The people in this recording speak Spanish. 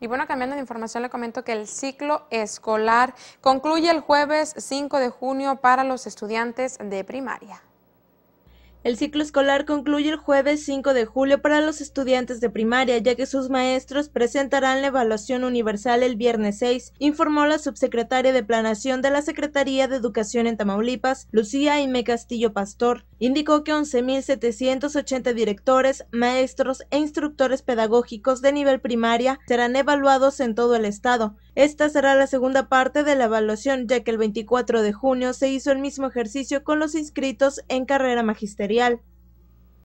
Y bueno, cambiando de información, le comento que el ciclo escolar concluye el jueves 5 de junio para los estudiantes de primaria. El ciclo escolar concluye el jueves 5 de julio para los estudiantes de primaria, ya que sus maestros presentarán la evaluación universal el viernes 6, informó la subsecretaria de Planación de la Secretaría de Educación en Tamaulipas, Lucía Aime Castillo Pastor. Indicó que 11.780 directores, maestros e instructores pedagógicos de nivel primaria serán evaluados en todo el estado, esta será la segunda parte de la evaluación, ya que el 24 de junio se hizo el mismo ejercicio con los inscritos en carrera magisterial.